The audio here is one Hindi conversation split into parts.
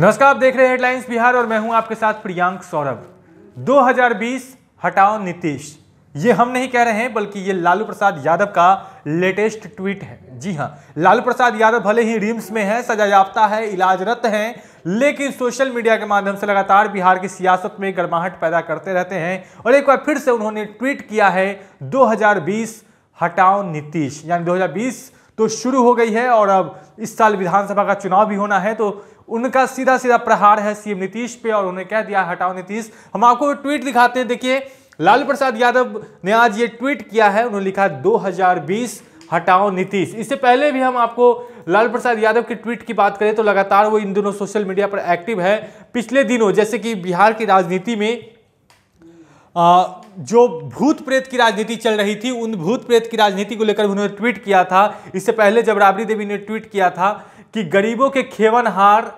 नमस्कार आप देख रहे हैं हेडलाइंस बिहार और मैं हूं आपके साथ प्रियांक सौरभ 2020 हटाओ नीतीश ये हम नहीं कह रहे हैं बल्कि ये लालू प्रसाद यादव का लेटेस्ट ट्वीट है जी हाँ लालू प्रसाद यादव भले ही रिम्स में है सजा याफ्ता है इलाजरत हैं लेकिन सोशल मीडिया के माध्यम से लगातार बिहार की सियासत में गर्माहट पैदा करते रहते हैं और एक बार फिर से उन्होंने ट्वीट किया है दो हटाओ नीतीश यानी दो तो शुरू हो गई है और अब इस साल विधानसभा का चुनाव भी होना है तो उनका सीधा सीधा प्रहार है सीएम नीतीश पे और उन्हें कह दिया हटाओ नीतीश हम आपको ट्वीट दिखाते हैं देखिए लालू प्रसाद यादव ने आज ये ट्वीट किया है उन्होंने लिखा 2020 हटाओ नीतीश इससे पहले भी हम आपको लालू प्रसाद यादव के ट्वीट की बात करें तो लगातार वो इन दिनों सोशल मीडिया पर एक्टिव है पिछले दिनों जैसे कि बिहार की राजनीति में जो भूत प्रेत की राजनीति चल रही थी उन भूत प्रेत की राजनीति को लेकर उन्होंने ट्वीट किया था इससे पहले जब राबड़ी देवी ने ट्वीट किया था कि गरीबों के खेवन हार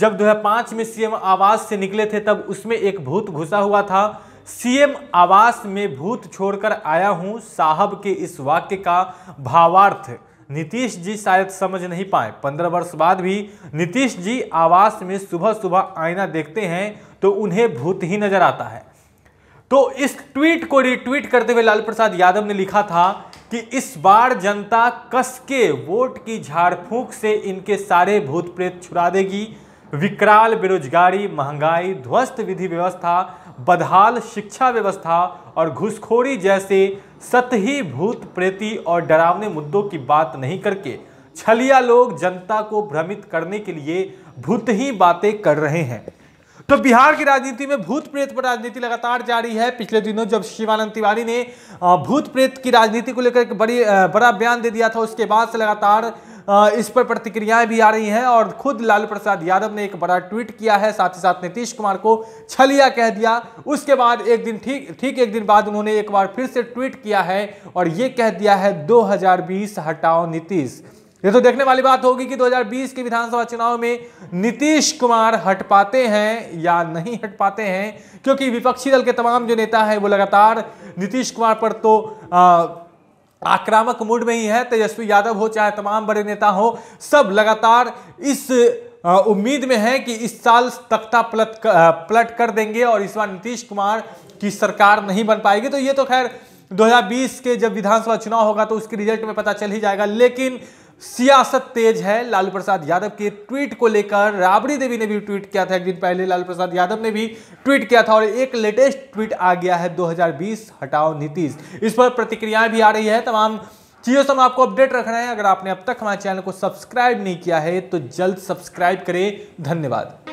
जब 2005 में सीएम आवास से निकले थे तब उसमें एक भूत घुसा हुआ था सीएम आवास में भूत छोड़कर आया हूं साहब के इस वाक्य का भावार्थ नीतीश जी शायद समझ नहीं पाए पंद्रह वर्ष बाद भी नीतीश जी आवास में सुबह सुबह आईना देखते हैं तो उन्हें भूत ही नजर आता है तो इस ट्वीट को रिट्वीट करते हुए लाल प्रसाद यादव ने लिखा था कि इस बार जनता कस के वोट की झाड़फूंक से इनके सारे भूत प्रेत छुड़ा देगी विकराल बेरोजगारी महंगाई ध्वस्त विधि व्यवस्था बदहाल शिक्षा व्यवस्था और घुसखोरी जैसे सतही भूत प्रेती और डरावने मुद्दों की बात नहीं करके छलिया लोग जनता को भ्रमित करने के लिए भूत ही बातें कर रहे हैं तो बिहार की राजनीति में भूत प्रेत पर राजनीति लगातार जारी है पिछले दिनों जब शिवानंद तिवारी ने भूत प्रेत की राजनीति को लेकर एक बड़ी बड़ा बयान दे दिया था उसके बाद से लगातार इस पर प्रतिक्रियाएं भी आ रही हैं और खुद लालू प्रसाद यादव ने एक बड़ा ट्वीट किया है साथ ही साथ नीतीश कुमार को छलिया कह दिया उसके बाद एक दिन ठीक ठीक एक दिन बाद उन्होंने एक बार फिर से ट्वीट किया है और ये कह दिया है 2020 हटाओ नीतीश ये तो देखने वाली बात होगी कि 2020 के विधानसभा चुनाव में नीतीश कुमार हट पाते हैं या नहीं हट पाते हैं क्योंकि विपक्षी दल के तमाम जो नेता हैं वो लगातार नीतीश कुमार पर तो आ, आक्रामक मूड में ही है तेजस्वी यादव हो चाहे तमाम बड़े नेता हो सब लगातार इस उम्मीद में है कि इस साल तख्ता पलट पलट कर देंगे और इस बार नीतीश कुमार की सरकार नहीं बन पाएगी तो ये तो खैर 2020 के जब विधानसभा चुनाव होगा तो उसके रिजल्ट में पता चल ही जाएगा लेकिन सियासत तेज है लालू प्रसाद यादव के ट्वीट को लेकर राबड़ी देवी ने भी ट्वीट किया था एक दिन पहले लालू प्रसाद यादव ने भी ट्वीट किया था और एक लेटेस्ट ट्वीट आ गया है 2020 हटाओ नीतीश इस पर प्रतिक्रियाएं भी आ रही है तमाम चीज़ों से हम आपको अपडेट रख रहे हैं अगर आपने अब तक हमारे चैनल को सब्सक्राइब नहीं किया है तो जल्द सब्सक्राइब करें धन्यवाद